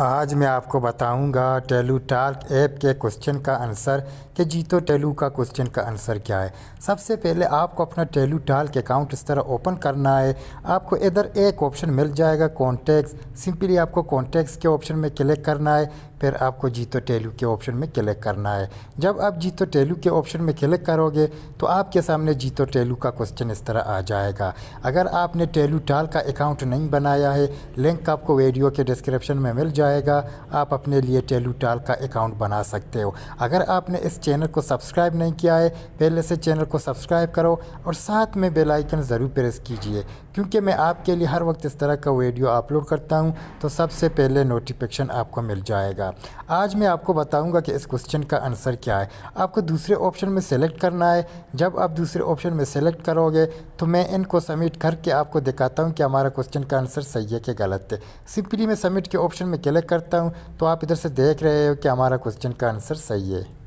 आज मैं आपको बताऊंगा टेलू टार्क ऐप के क्वेश्चन का आंसर कि जीतो टेलू का क्वेश्चन का आंसर क्या है सबसे पहले आपको अपना टेलू टार्क अकाउंट इस तरह ओपन करना है आपको इधर एक ऑप्शन मिल जाएगा कॉन्टैक्ट्स सिंपली आपको कॉन्टैक्ट्स के ऑप्शन में क्लिक करना है फिर आपको जीतो टेलू के ऑप्शन में क्लिक करना है जब आप जीतो टेलू के ऑप्शन में क्लिक करोगे तो आपके सामने जीतो टेलू का क्वेश्चन इस तरह आ जाएगा अगर आपने टेलू टाल का अकाउंट नहीं बनाया है लिंक आपको वीडियो के डिस्क्रिप्शन में मिल जाए आएगा आप अपने लिए टेलू टाल का अकाउंट बना सकते हो अगर आपने इस चैनल को सब्सक्राइब नहीं किया है पहले से चैनल को सब्सक्राइब करो और साथ में बेल आइकन ज़रूर प्रेस कीजिए क्योंकि मैं आपके लिए हर वक्त इस तरह का वीडियो अपलोड करता हूँ तो सबसे पहले नोटिफिकेशन आपको मिल जाएगा आज मैं आपको बताऊँगा कि इस क्वेश्चन का आंसर क्या है आपको दूसरे ऑप्शन में सेलेक्ट करना है जब आप दूसरे ऑप्शन में सेलेक्ट करोगे तो मैं इनको सबमिट करके आपको दिखाता हूँ कि हमारा क्वेश्चन का आंसर सही है कि गलत है सिंपली मैं सबमिट के ऑप्शन में क्लिक करता हूँ तो आप इधर से देख रहे हो कि हमारा क्वेश्चन का आंसर सही है